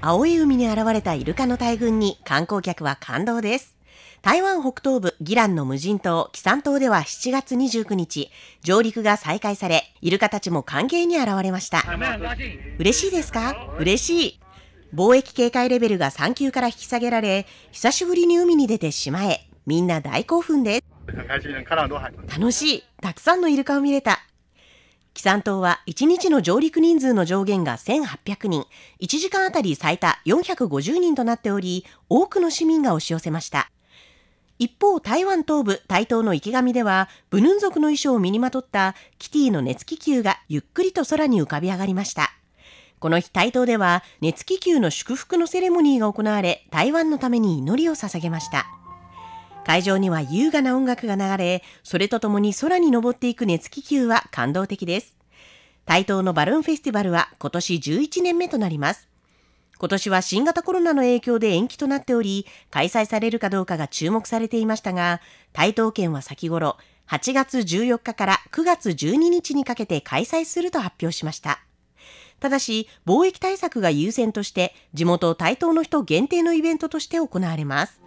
青い海に現れたイルカの大群に観光客は感動です。台湾北東部ギランの無人島、キサン島では7月29日、上陸が再開され、イルカたちも歓迎に現れました。嬉しいですか嬉しい。貿易警戒レベルが3級から引き下げられ、久しぶりに海に出て島へ。みんな大興奮です。楽しい。たくさんのイルカを見れた。紀山島は1日の上陸人数の上限が1800人、1時間あたり最多450人となっており、多くの市民が押し寄せました。一方、台湾東部、台東の池上では、ブヌン族の衣装を身にまとったキティの熱気球がゆっくりと空に浮かび上がりました。この日、台東では、熱気球の祝福のセレモニーが行われ、台湾のために祈りを捧げました。会場には優雅な音楽が流れ、それとともに空に昇っていく熱気球は感動的です。台東のバルーンフェスティバルは今年11年目となります。今年は新型コロナの影響で延期となっており、開催されるかどうかが注目されていましたが、台東県は先頃、8月14日から9月12日にかけて開催すると発表しました。ただし、貿易対策が優先として、地元台東の人限定のイベントとして行われます。